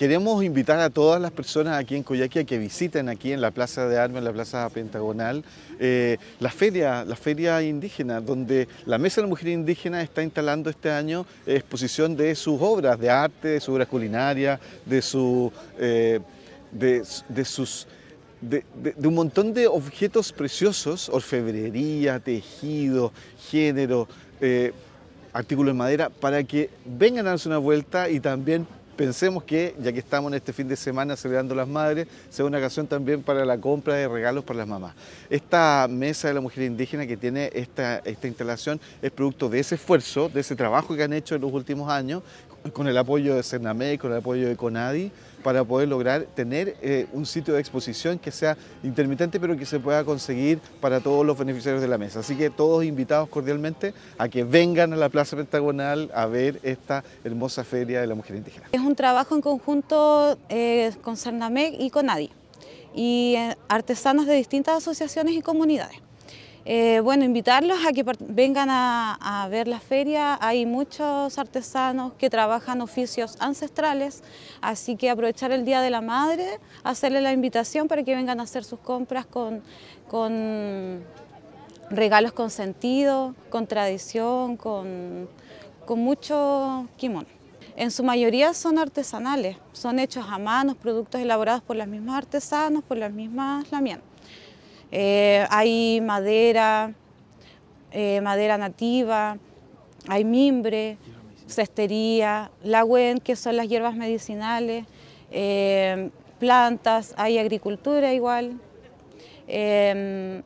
Queremos invitar a todas las personas aquí en Coyhaique que visiten aquí en la Plaza de Armas, en la Plaza Pentagonal, eh, la, feria, la feria indígena, donde la Mesa de la Mujer Indígena está instalando este año exposición de sus obras de arte, de sus obras culinarias, de, su, eh, de, sus... De, un montón de objetos preciosos, orfebrería, tejido, género, eh, artículos de madera, para que vengan a darse una vuelta y también pensemos que, ya que estamos en este fin de semana celebrando las madres, sea una ocasión también para la compra de regalos para las mamás. Esta mesa de la mujer indígena que tiene esta, esta instalación es producto de ese esfuerzo, de ese trabajo que han hecho en los últimos años, con el apoyo de Cernamé, con el apoyo de Conadi, para poder lograr tener eh, un sitio de exposición que sea intermitente, pero que se pueda conseguir para todos los beneficiarios de la mesa. Así que todos invitados cordialmente a que vengan a la Plaza Pentagonal a ver esta hermosa feria de la mujer indígena. Es un trabajo en conjunto eh, con Cernamé y Conadi y eh, artesanos de distintas asociaciones y comunidades. Eh, bueno, invitarlos a que vengan a, ver la feria. Hay muchos artesanos que trabajan oficios ancestrales, así que aprovechar el Día de la Madre, hacerle la invitación para que vengan a hacer sus compras con, regalos con sentido, con tradición, con, mucho kimono. En su mayoría son artesanales, son hechos a manos, productos elaborados por las mismas artesanos, por las mismas lamientas. Eh, hay madera, eh, madera nativa, hay mimbre, cestería, lagüen, que son las hierbas medicinales, eh, plantas, hay agricultura igual, em,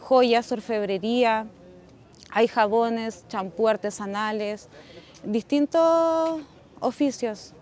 joyas, orfebrería, hay jabones, champú artesanales, distintos oficios.